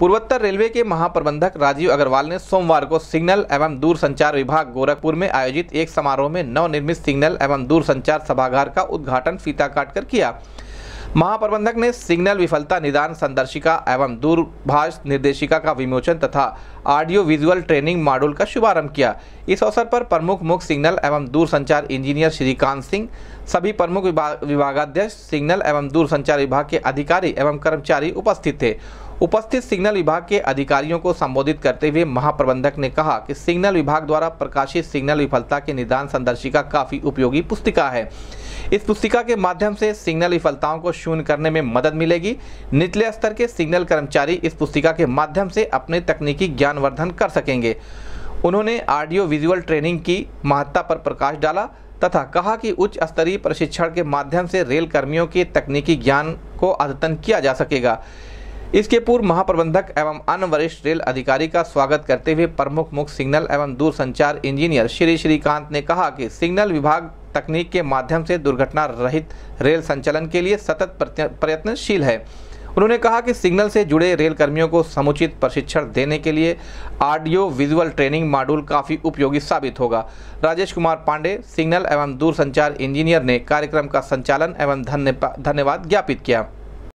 पूर्वोत्तर रेलवे के महाप्रबंधक राजीव अग्रवाल ने सोमवार को सिग्नल एवं दूरसंचार विभाग गोरखपुर में आयोजित एक समारोह में नवनिर्मित सिग्नल एवं दूरसंचार सभागार का उद्घाटन फीता काटकर किया महाप्रबंधक ने सिग्नल विफलता निदान संदर्शिका एवं दूरभाष निर्देशिका का विमोचन तथा ऑडियो विजुअल ट्रेनिंग मॉड्यूल का शुभारंभ किया इस अवसर पर प्रमुख मुख्य सिग्नल एवं दूरसंचार इंजीनियर श्रीकांत सिंह सभी प्रमुख विभागाध्यक्ष सिग्नल एवं दूरसंचार विभाग के अधिकारी एवं कर्मचारी उपस्थित थे उपस्थित सिग्नल विभाग के अधिकारियों को संबोधित करते हुए महाप्रबंधक ने कहा कि सिग्नल विभाग द्वारा प्रकाशित सिग्नल विफलता के निदान संदर्शिका काफ़ी उपयोगी पुस्तिका है इस पुस्तिका के माध्यम से सिग्नल विफलताओं को शून्य करने में मदद मिलेगी निचले स्तर के सिग्नल कर्मचारी इस पुस्तिका के माध्यम से अपने तकनीकी ज्ञानवर्धन कर सकेंगे उन्होंने ऑडियो विजुअल ट्रेनिंग की महत्ता पर प्रकाश डाला तथा कहा कि उच्च स्तरीय प्रशिक्षण के माध्यम से रेल कर्मियों के तकनीकी ज्ञान को अद्यतन किया जा सकेगा इसके पूर्व महाप्रबंधक एवं अन्य वरिष्ठ रेल अधिकारी का स्वागत करते हुए प्रमुख मुख्य सिग्नल एवं दूरसंचार इंजीनियर श्री श्रीकांत ने कहा कि सिग्नल विभाग तकनीक के माध्यम से दुर्घटना रहित रेल संचालन के लिए सतत प्रयत्नशील है उन्होंने कहा कि सिग्नल से जुड़े रेल कर्मियों को समुचित प्रशिक्षण देने के लिए ऑडियो विजुअल ट्रेनिंग मॉड्यूल काफ़ी उपयोगी साबित होगा राजेश कुमार पांडे सिग्नल एवं दूरसंचार इंजीनियर ने कार्यक्रम का संचालन एवं धन्यवाद ज्ञापित किया